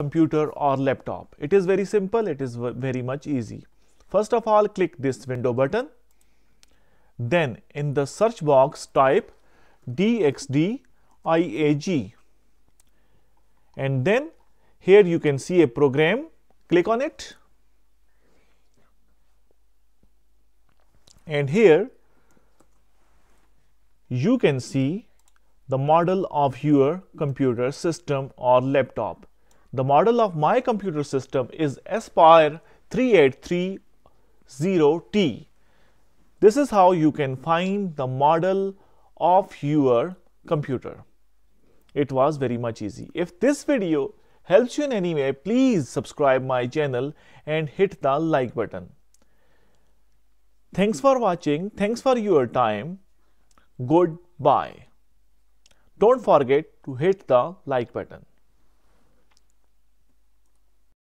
computer or laptop. It is very simple, it is very much easy. First of all, click this window button. Then in the search box, type DXDIAG. And then here you can see a program, click on it. And here you can see the model of your computer system or laptop. The model of my computer system is Aspire 3830T. This is how you can find the model of your computer. It was very much easy. If this video helps you in any way, please subscribe my channel and hit the like button. Thanks for watching. Thanks for your time. Goodbye. Don't forget to hit the like button.